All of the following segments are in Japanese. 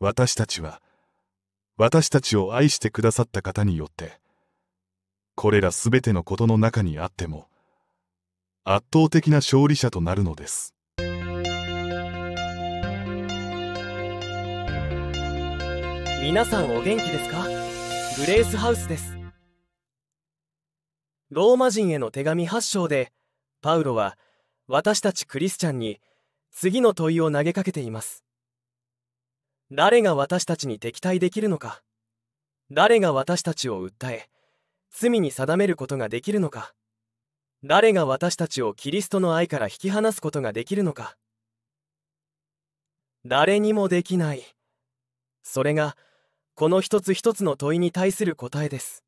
私たちは私たちを愛してくださった方によってこれら全てのことの中にあっても圧倒的な勝利者となるのです。皆さんお元気ですかグレースハウスですローマ人への手紙8章でパウロは私たちクリスチャンに次の問いを投げかけています誰が私たちに敵対できるのか誰が私たちを訴え罪に定めることができるのか誰が私たちをキリストの愛から引き離すことができるのか誰にもできないそれがこの一つ一つの問いに対する答えです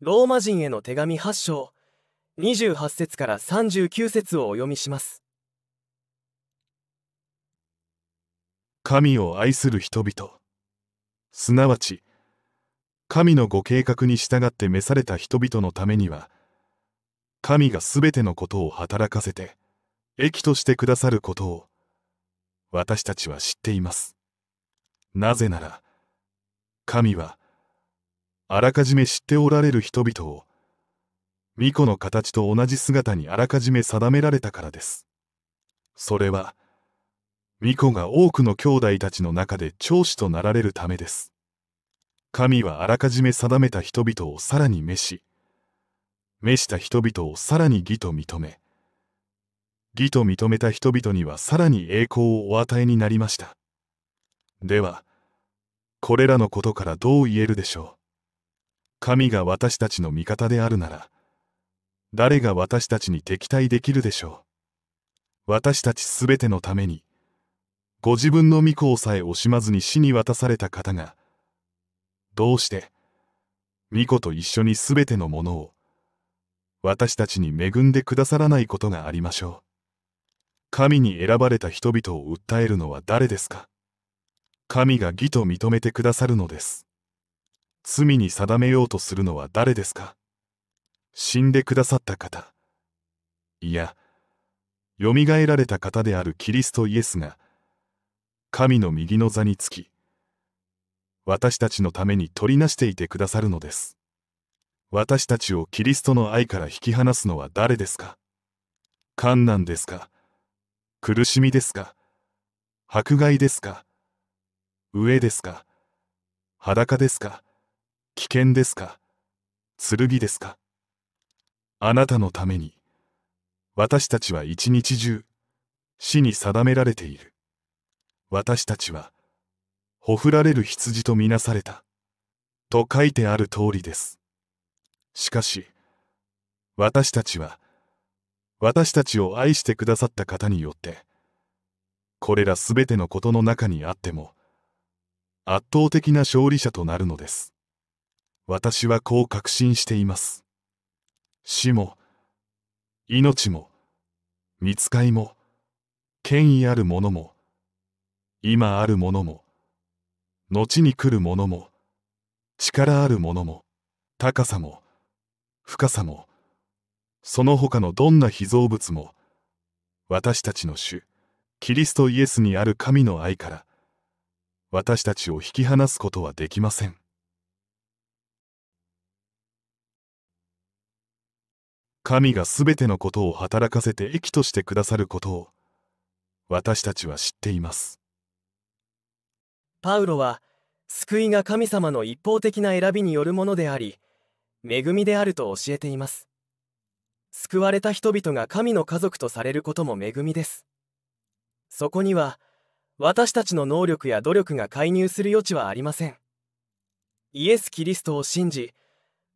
ローマ人への手紙8章28節から39節をお読みします神を愛する人々すなわち神のご計画に従って召された人々のためには神が全てのことを働かせて益としてくださることを私たちは知っていますなぜなら神はあらかじめ知っておられる人々を巫女の形と同じ姿にあらかじめ定められたからですそれは巫女が多くの兄弟たちの中で長子となられるためです。神はあらかじめ定めた人々をさらに召し、召した人々をさらに義と認め、義と認めた人々にはさらに栄光をお与えになりました。では、これらのことからどう言えるでしょう。神が私たちの味方であるなら、誰が私たちに敵対できるでしょう。私たちすべてのために、ご自分の御子をさえ惜しまずに死に渡された方が、どうして、御子と一緒にすべてのものを、私たちに恵んでくださらないことがありましょう。神に選ばれた人々を訴えるのは誰ですか神が義と認めてくださるのです。罪に定めようとするのは誰ですか死んでくださった方。いや、蘇られた方であるキリストイエスが、神の右の座につき私たちのために取りなしていてくださるのです私たちをキリストの愛から引き離すのは誰ですか観難ですか苦しみですか迫害ですか飢えですか裸ですか危険ですか剣ですかあなたのために私たちは一日中死に定められている私たちは、ほふられる羊とみなされた、と書いてある通りです。しかし、私たちは、私たちを愛してくださった方によって、これらすべてのことの中にあっても、圧倒的な勝利者となるのです。私はこう確信しています。死も、命も、見つかいも、権威あるものも、今あるものも後に来るものも力あるものも高さも深さもその他のどんな被造物も私たちの主キリストイエスにある神の愛から私たちを引き離すことはできません神がすべてのことを働かせて益としてくださることを私たちは知っていますパウロは救いが神様の一方的な選びによるものであり恵みであると教えています救われた人々が神の家族とされることも恵みですそこには私たちの能力や努力が介入する余地はありませんイエス・キリストを信じ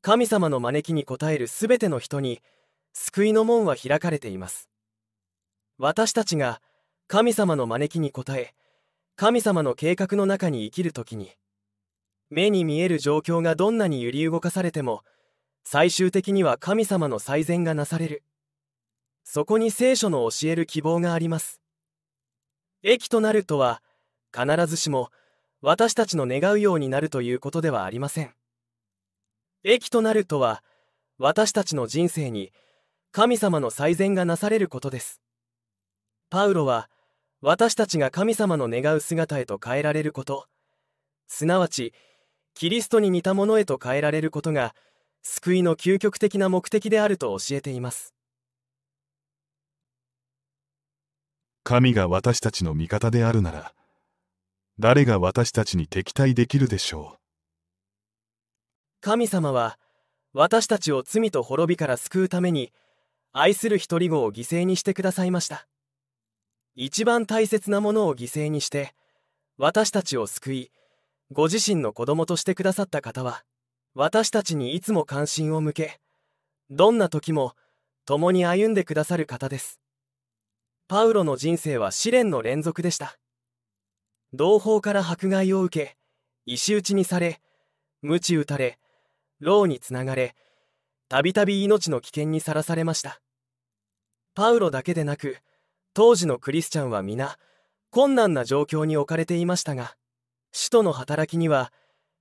神様の招きに応える全ての人に救いの門は開かれています私たちが神様の招きに応え神様の計画の中に生きる時に目に見える状況がどんなに揺り動かされても最終的には神様の最善がなされるそこに聖書の教える希望があります益となるとは必ずしも私たちの願うようになるということではありません益となるとは私たちの人生に神様の最善がなされることですパウロは私たちが神様の願う姿へと変えられることすなわちキリストに似たものへと変えられることが救いの究極的な目的であると教えています神が私たちの味方であるなら誰が私たちに敵対できるでしょう神様は私たちを罪と滅びから救うために愛する一人子を犠牲にしてくださいました一番大切なものを犠牲にして私たちを救いご自身の子供としてくださった方は私たちにいつも関心を向けどんな時も共に歩んでくださる方ですパウロの人生は試練の連続でした同胞から迫害を受け石打ちにされ鞭打たれ牢につながれたびたび命の危険にさらされましたパウロだけでなく当時のクリスチャンは皆困難な状況に置かれていましたが使徒の働きには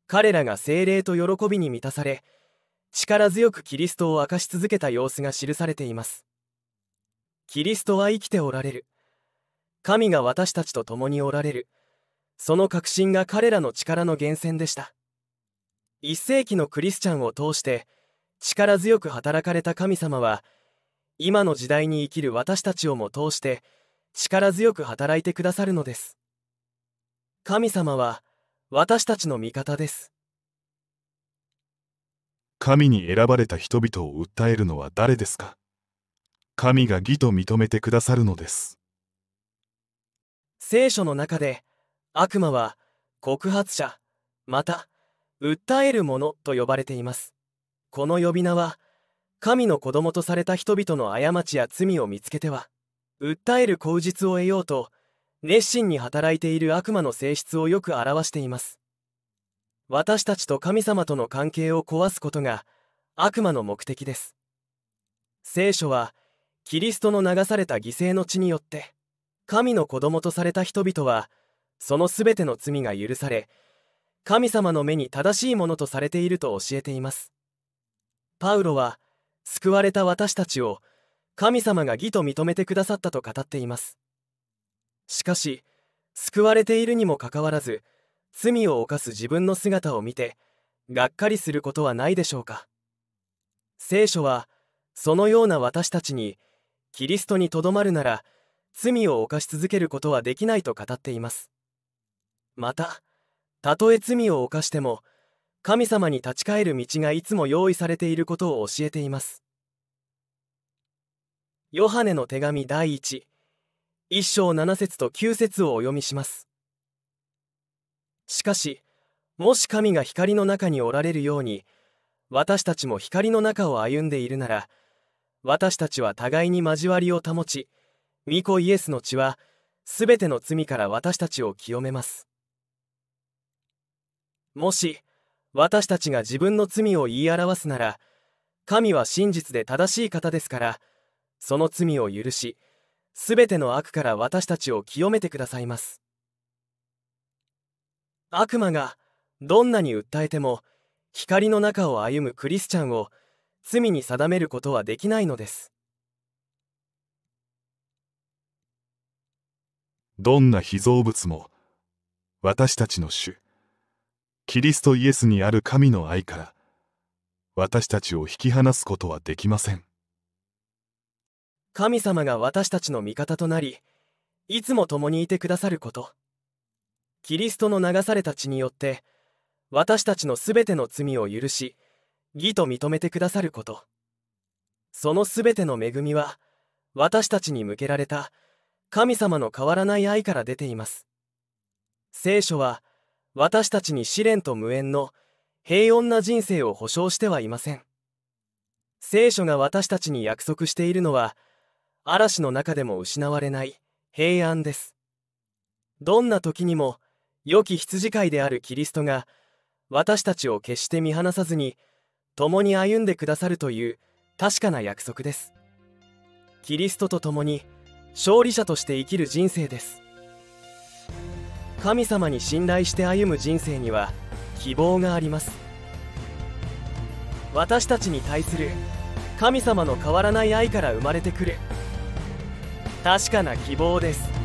彼らが精霊と喜びに満たされ力強くキリストを明かし続けた様子が記されていますキリストは生きておられる神が私たちと共におられるその確信が彼らの力の源泉でした1世紀のクリスチャンを通して力強く働かれた神様は今の時代に生きる私たちをも通して力強く働いてくださるのです神様は私たちの味方です神に選ばれた人々を訴えるのは誰ですか神が義と認めてくださるのです聖書の中で悪魔は告発者また訴える者と呼ばれていますこの呼び名は神の子供とされた人々の過ちや罪を見つけては訴える口実を得ようと熱心に働いている悪魔の性質をよく表しています私たちと神様との関係を壊すことが悪魔の目的です聖書はキリストの流された犠牲の血によって神の子供とされた人々はその全ての罪が許され神様の目に正しいものとされていると教えていますパウロは救われた私たちを神様が義と認めてくださったと語っていますしかし救われているにもかかわらず罪を犯す自分の姿を見てがっかりすることはないでしょうか聖書はそのような私たちにキリストにとどまるなら罪を犯し続けることはできないと語っていますまたたとえ罪を犯しても神様に立ち返る道がいつも用意されていることを教えていますヨハネの手紙第11章7節と9節をお読みしますしかしもし神が光の中におられるように私たちも光の中を歩んでいるなら私たちは互いに交わりを保ち巫女イエスの血はすべての罪から私たちを清めますもし私たちが自分の罪を言い表すなら神は真実で正しい方ですからその罪を許し全ての悪から私たちを清めてくださいます悪魔がどんなに訴えても光の中を歩むクリスチャンを罪に定めることはできないのですどんな被造物も私たちの主キリストイエスにある神の愛から私たちを引き離すことはできません神様が私たちの味方となりいつも共にいてくださることキリストの流された血によって私たちのすべての罪を許し義と認めてくださることそのすべての恵みは私たちに向けられた神様の変わらない愛から出ています聖書は私たちに試練と無縁の平穏な人生を保証してはいません聖書が私たちに約束しているのは嵐の中でも失われない平安ですどんな時にも良き羊飼いであるキリストが私たちを決して見放さずに共に歩んでくださるという確かな約束ですキリストと共に勝利者として生きる人生です神様に信頼して歩む人生には希望があります私たちに対する神様の変わらない愛から生まれてくる確かな希望です